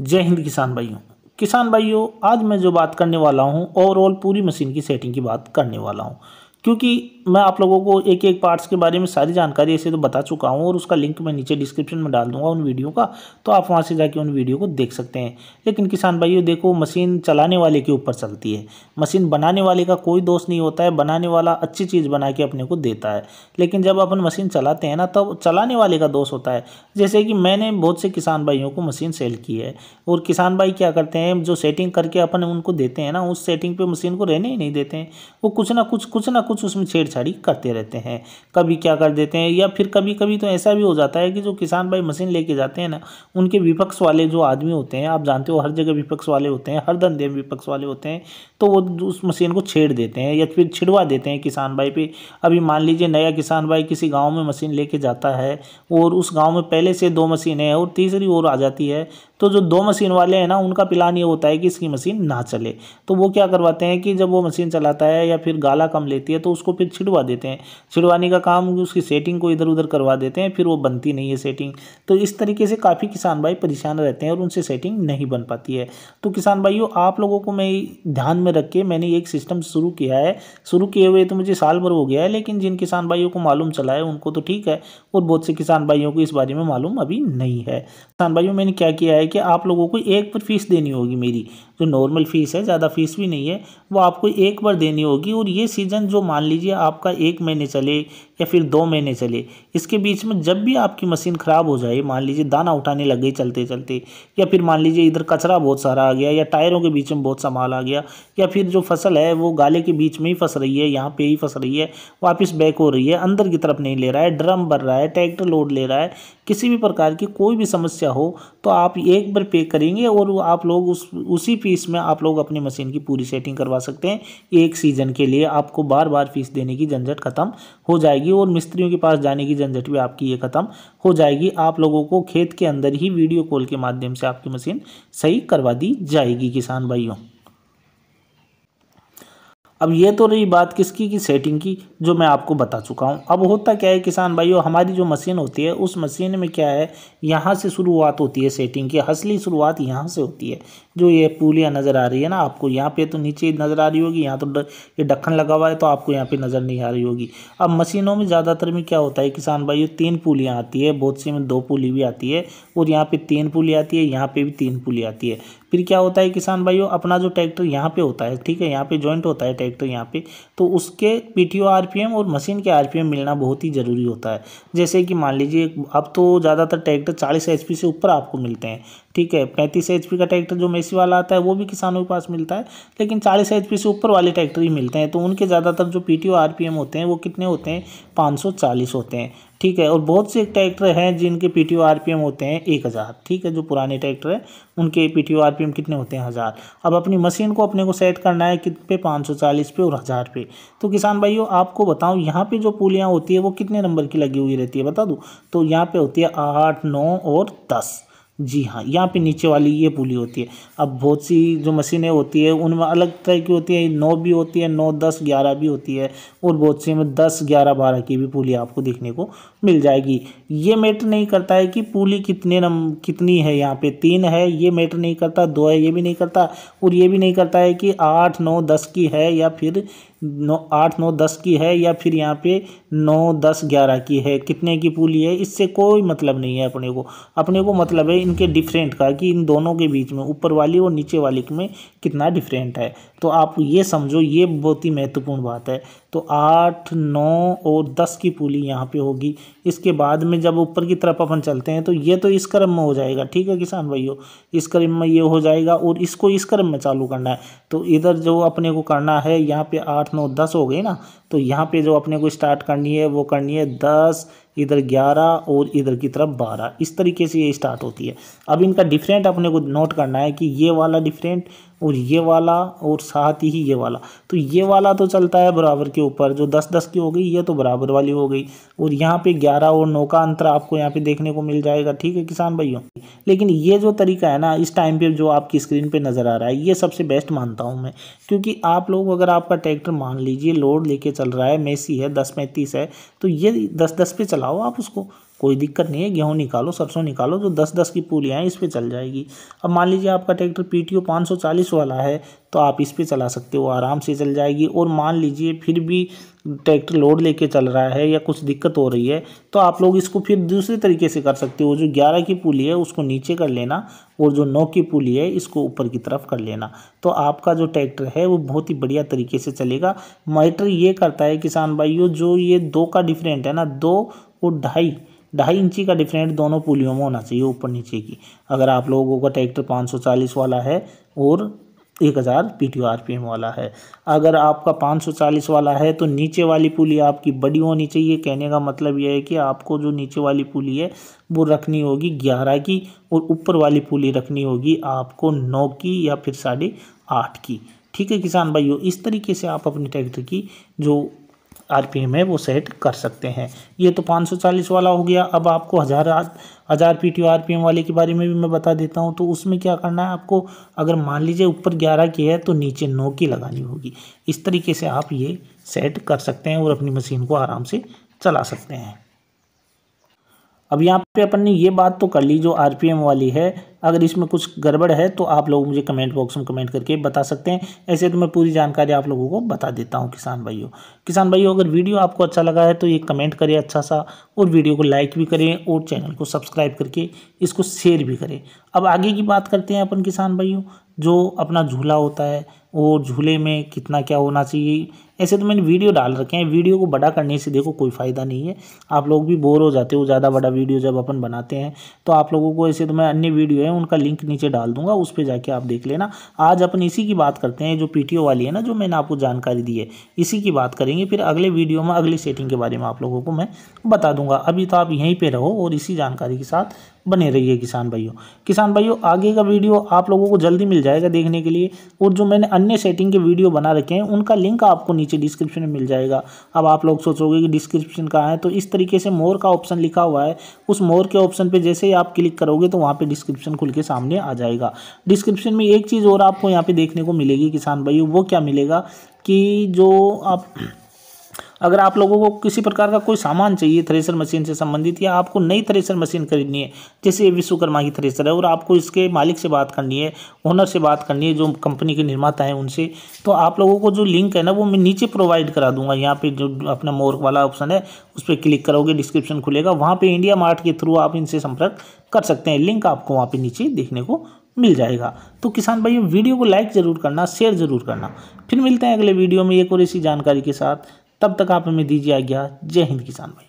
जय हिंद किसान भाइयों किसान भाइयों आज मैं जो बात करने वाला हूँ ओवरऑल पूरी मशीन की सेटिंग की बात करने वाला हूँ क्योंकि मैं आप लोगों को एक एक पार्ट्स के बारे में सारी जानकारी ऐसे तो बता चुका हूँ और उसका लिंक मैं नीचे डिस्क्रिप्शन में डाल दूंगा उन वीडियो का तो आप वहाँ से जाके उन वीडियो को देख सकते हैं लेकिन किसान भाइयों देखो मशीन चलाने वाले के ऊपर चलती है मशीन बनाने वाले का कोई दोष नहीं होता है बनाने वाला अच्छी चीज़ बना के अपने को देता है लेकिन जब अपन मशीन चलाते हैं ना तब चलाने वाले का दोष होता है जैसे कि मैंने बहुत से किसान भाइयों को मशीन सेल की है और किसान भाई क्या करते हैं जो सेटिंग करके अपन उनको देते हैं ना उस सेटिंग पर मशीन को रहने ही नहीं देते हैं वो कुछ ना कुछ कुछ ना कुछ कुछ उसमें छेड़छाड़ी करते रहते हैं कभी क्या कर देते हैं या फिर कभी कभी तो ऐसा भी हो जाता है कि जो किसान भाई मशीन लेके जाते हैं ना उनके विपक्ष वाले जो आदमी होते हैं आप जानते हो हर जगह विपक्ष वाले होते हैं हर धंधे में विपक्ष वाले होते हैं तो वो उस मशीन को छेड़ देते हैं या फिर छिड़वा देते हैं किसान भाई पर अभी मान लीजिए नया किसान भाई किसी गाँव में मशीन लेके जाता है और उस गाँव में पहले से दो मशीन है और तीसरी और आ जाती है तो जो दो मशीन वाले हैं ना उनका प्लान ये होता है कि इसकी मशीन ना चले तो वो क्या करवाते हैं कि जब वो मशीन चलाता है या फिर गाला कम लेती है तो तो उसको फिर छिड़वा देते हैं छिड़वाने का काम उसकी सेटिंग को इधर उधर करवा देते हैं फिर वो बनती नहीं है सेटिंग तो इस तरीके से काफ़ी किसान भाई परेशान रहते हैं और उनसे सेटिंग नहीं बन पाती है तो किसान भाइयों आप लोगों को मैं ध्यान में रख के मैंने एक सिस्टम शुरू किया है शुरू किए हुए तो मुझे साल भर हो गया है लेकिन जिन किसान भाइयों को मालूम चला है उनको तो ठीक है और बहुत से किसान भाइयों को इस बारे में मालूम अभी नहीं है किसान भाइयों मैंने क्या किया है कि आप लोगों को एक पर फीस देनी होगी मेरी जो नॉर्मल फ़ीस है ज़्यादा फ़ीस भी नहीं है वो आपको एक बार देनी होगी और ये सीज़न जो मान लीजिए आपका एक महीने चले या फिर दो महीने चले इसके बीच में जब भी आपकी मशीन ख़राब हो जाए मान लीजिए दाना उठाने लग गई चलते चलते या फिर मान लीजिए इधर कचरा बहुत सारा आ गया या टायरों के बीच में बहुत सा माल आ गया या फिर जो फसल है वो गाले के बीच में ही फंस रही है यहाँ पर ही फंस रही है वापस बैक हो रही है अंदर की तरफ नहीं ले रहा है ड्रम भर रहा है ट्रैक्टर लोड ले रहा है किसी भी प्रकार की कोई भी समस्या हो तो आप एक बार पे करेंगे और आप लोग उस उसी फीस में आप लोग अपनी मशीन की पूरी सेटिंग करवा सकते हैं एक सीज़न के लिए आपको बार बार फीस देने की झंझट खत्म हो जाएगी जाएगी और मिस्त्रियों के पास जाने की झंझट भी आपकी ये ख़त्म हो जाएगी आप लोगों को खेत के अंदर ही वीडियो कॉल के माध्यम से आपकी मशीन सही करवा दी जाएगी किसान भाइयों अब ये तो रही बात किसकी की सेटिंग की जो मैं आपको बता चुका हूँ अब होता क्या है किसान भाइयों हमारी जो मशीन होती है उस मशीन में क्या है यहाँ से शुरुआत होती है सेटिंग की असली शुरुआत यहाँ से होती है जो ये पुलिया नज़र आ रही है ना आपको यहाँ पे तो नीचे नज़र आ रही होगी यहाँ तो ये ढक्कन लगा हुआ है तो आपको यहाँ पर नज़र नहीं आ रही होगी अब मशीनों में ज़्यादातर में क्या होता है किसान भाइयों तीन पुलियाँ आती है बहुत सी में दो पुली भी आती है और यहाँ पर तीन पुली आती है यहाँ पर भी तीन पुली आती है फिर क्या होता है किसान भाइयों अपना जो ट्रैक्टर यहाँ पे होता है ठीक है यहाँ पे जॉइंट होता है ट्रैक्टर यहाँ पे तो उसके पीटीओ आरपीएम और मशीन के आरपीएम मिलना बहुत ही ज़रूरी होता है जैसे कि मान लीजिए अब तो ज़्यादातर ट्रैक्टर चालीस एच से ऊपर आपको मिलते हैं ठीक है पैंतीस एच का ट्रैक्टर जो मेसी वाला आता है वो भी किसानों के पास मिलता है लेकिन चालीस एच से ऊपर वाले ट्रैक्टर ही मिलते हैं तो उनके ज़्यादातर जो पी टी होते हैं वो कितने होते हैं पाँच होते हैं ठीक है और बहुत से ट्रैक्टर हैं जिनके पी टी होते हैं एक हज़ार ठीक है जो पुराने ट्रैक्टर हैं उनके पी टी कितने होते हैं हज़ार अब अपनी मशीन को अपने को सेट करना है कितने पे पाँच सौ चालीस पे और हज़ार पे तो किसान भाइयों आपको बताऊँ यहाँ पे जो पुलियाँ होती है वो कितने नंबर की लगी हुई रहती है बता दूँ तो यहाँ पर होती है आठ नौ और दस जी हाँ यहाँ पे नीचे वाली ये पुली होती है अब बहुत सी जो मशीनें होती है उनमें अलग तरह की होती है नौ भी होती है नौ दस ग्यारह भी होती है और बहुत सी में दस ग्यारह बारह की भी पुली आपको देखने को मिल जाएगी ये मैटर नहीं करता है कि पूली कितने नम कितनी है यहाँ पे तीन है ये मैटर नहीं करता दो है ये भी नहीं करता और ये भी नहीं करता है कि आठ नौ दस की है या फिर नौ आठ नौ दस की है या फिर यहाँ पे नौ दस ग्यारह की है कितने की पूली है इससे कोई मतलब नहीं है अपने को अपने को मतलब है इनके डिफरेंट का कि इन दोनों के बीच में ऊपर वाली और नीचे वाली में कितना डिफरेंट है तो आप ये समझो ये बहुत ही महत्वपूर्ण बात है तो आठ नौ और दस की पुली यहाँ पे होगी इसके बाद में जब ऊपर की तरफ अपन चलते हैं तो ये तो इस क्रम में हो जाएगा ठीक है किसान भाइयों इस क्रम में ये हो जाएगा और इसको इस क्रम में चालू करना है तो इधर जो अपने को करना है यहाँ पे आठ नौ दस हो गए ना तो यहाँ पे जो अपने को स्टार्ट करनी है वो करनी है दस इधर ग्यारह और इधर की तरफ बारह इस तरीके से ये स्टार्ट होती है अब इनका डिफरेंट अपने को नोट करना है कि ये वाला डिफरेंट और ये वाला और साथ ही ये वाला तो ये वाला तो चलता है बराबर के ऊपर जो दस दस की हो गई ये तो बराबर वाली हो गई और यहाँ पे ग्यारह और नौ का अंतर आपको यहाँ पे देखने को मिल जाएगा ठीक है किसान भाइयों लेकिन ये जो तरीका है ना इस टाइम पे जो आपकी स्क्रीन पे नज़र आ रहा है ये सबसे बेस्ट मानता हूँ मैं क्योंकि आप लोग अगर आपका ट्रैक्टर मान लीजिए लोड लेके चल रहा है मेसी है दस पैंतीस है तो ये दस दस पे चलाओ आप उसको कोई दिक्कत नहीं है गेहूँ निकालो सरसों निकालो तो दस दस की पूलियाँ हैं इस पर चल जाएगी अब मान लीजिए आपका ट्रैक्टर पी टी ओ पाँच सौ चालीस वाला है तो आप इस पर चला सकते हो आराम से चल जाएगी और मान लीजिए फिर भी ट्रैक्टर लोड लेके चल रहा है या कुछ दिक्कत हो रही है तो आप लोग इसको फिर दूसरे तरीके से कर सकते हो जो ग्यारह की पुली है उसको नीचे कर लेना और जो नौ की पुली है इसको ऊपर की तरफ कर लेना तो आपका जो ट्रैक्टर है वो बहुत ही बढ़िया तरीके से चलेगा मैटर ये करता है किसान भाइयों जो ये दो का डिफरेंट है ना दो और ढाई ढाई इंची का डिफरेंट दोनों पुलियों में होना चाहिए ऊपर नीचे की अगर आप लोगों का ट्रैक्टर 540 वाला है और 1000 पी एम वाला है अगर आपका 540 वाला है तो नीचे वाली पुली आपकी बड़ी होनी चाहिए कहने का मतलब यह है कि आपको जो नीचे वाली पुली है वो रखनी होगी 11 की और ऊपर वाली पुली रखनी होगी आपको 9 की या फिर साढ़े आठ की ठीक है किसान भाइयों इस तरीके से आप अपने ट्रैक्टर की जो आरपीएम है वो सेट कर सकते हैं ये तो 540 वाला हो गया अब आपको हज़ार हज़ार पी टी आरपीएम वाले के बारे में भी मैं बता देता हूँ तो उसमें क्या करना है आपको अगर मान लीजिए ऊपर 11 की है तो नीचे 9 की लगानी होगी इस तरीके से आप ये सेट कर सकते हैं और अपनी मशीन को आराम से चला सकते हैं अब यहाँ पे अपन ने ये बात तो कर ली जो आर वाली है अगर इसमें कुछ गड़बड़ है तो आप लोग मुझे कमेंट बॉक्स में कमेंट करके बता सकते हैं ऐसे तो मैं पूरी जानकारी आप लोगों को बता देता हूँ किसान भाइयों किसान भाइयों अगर वीडियो आपको अच्छा लगा है तो ये कमेंट करें अच्छा सा और वीडियो को लाइक भी करें और चैनल को सब्सक्राइब करके इसको शेयर भी करें अब आगे की बात करते हैं अपन किसान भाइयों जो अपना झूला होता है और झूले में कितना क्या होना चाहिए ऐसे तो मैंने वीडियो डाल रखे हैं वीडियो को बड़ा करने से देखो कोई फ़ायदा नहीं है आप लोग भी बोर हो जाते हो ज़्यादा बड़ा वीडियो जब अपन बनाते हैं तो आप लोगों को ऐसे तो मैं अन्य वीडियो है उनका लिंक नीचे डाल दूंगा उस पर जाके आप देख लेना आज अपन इसी की बात करते हैं जो पी वाली है ना जो मैंने आपको जानकारी दी है इसी की बात करेंगे फिर अगले वीडियो में अगली सेटिंग के बारे में आप लोगों को मैं बता दूंगा अभी तो आप यहीं पर रहो और इसी जानकारी के साथ बने रहिए किसान भाइयों किसान भाइयों आगे का वीडियो आप लोगों को जल्दी मिल जाएगा देखने के लिए और जो मैंने अन्य अन्य सेटिंग के वीडियो बना रखे हैं उनका लिंक आपको नीचे डिस्क्रिप्शन में मिल जाएगा अब आप लोग सोचोगे कि डिस्क्रिप्शन कहाँ है तो इस तरीके से मोर का ऑप्शन लिखा हुआ है उस मोर के ऑप्शन पर जैसे ही आप क्लिक करोगे तो वहाँ पर डिस्क्रिप्शन खुल के सामने आ जाएगा डिस्क्रिप्शन में एक चीज़ और आपको यहाँ पर देखने को मिलेगी किसान भाई वो क्या मिलेगा कि जो आप अगर आप लोगों को किसी प्रकार का कोई सामान चाहिए थ्रेसर मशीन से संबंधित या आपको नई थ्रेसर मशीन खरीदनी है जैसे ये विश्वकर्मा की थ्रेसर है और आपको इसके मालिक से बात करनी है ओनर से बात करनी है जो कंपनी के निर्माता है उनसे तो आप लोगों को जो लिंक है ना वो मैं नीचे प्रोवाइड करा दूंगा यहाँ पर जो अपना मोर्क वाला ऑप्शन है उस पर क्लिक करोगे डिस्क्रिप्शन खुलेगा वहाँ पर इंडिया मार्ट के थ्रू आप इनसे संपर्क कर सकते हैं लिंक आपको वहाँ पर नीचे देखने को मिल जाएगा तो किसान भाइयों वीडियो को लाइक ज़रूर करना शेयर ज़रूर करना फिर मिलते हैं अगले वीडियो में एक और ऐसी जानकारी के साथ तब तक आप हमें दीजिए आज्ञा जय हिंद किसान भाई